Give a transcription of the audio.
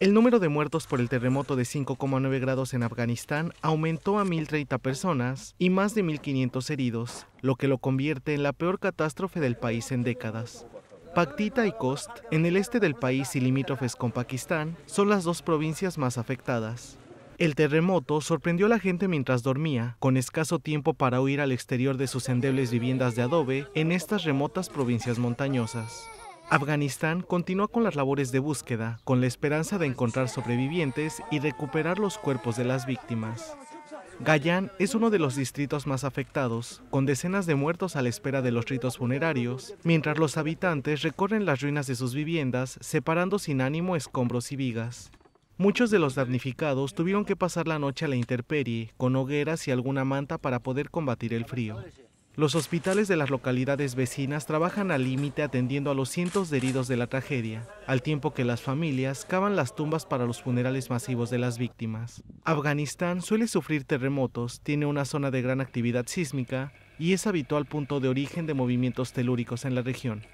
El número de muertos por el terremoto de 5,9 grados en Afganistán aumentó a 1.030 personas y más de 1.500 heridos, lo que lo convierte en la peor catástrofe del país en décadas. Paktita y Kost, en el este del país y limítrofes con Pakistán, son las dos provincias más afectadas. El terremoto sorprendió a la gente mientras dormía, con escaso tiempo para huir al exterior de sus endebles viviendas de adobe en estas remotas provincias montañosas. Afganistán continúa con las labores de búsqueda, con la esperanza de encontrar sobrevivientes y recuperar los cuerpos de las víctimas. Gayán es uno de los distritos más afectados, con decenas de muertos a la espera de los ritos funerarios, mientras los habitantes recorren las ruinas de sus viviendas, separando sin ánimo escombros y vigas. Muchos de los damnificados tuvieron que pasar la noche a la intemperie, con hogueras y alguna manta para poder combatir el frío. Los hospitales de las localidades vecinas trabajan al límite atendiendo a los cientos de heridos de la tragedia, al tiempo que las familias cavan las tumbas para los funerales masivos de las víctimas. Afganistán suele sufrir terremotos, tiene una zona de gran actividad sísmica y es habitual punto de origen de movimientos telúricos en la región.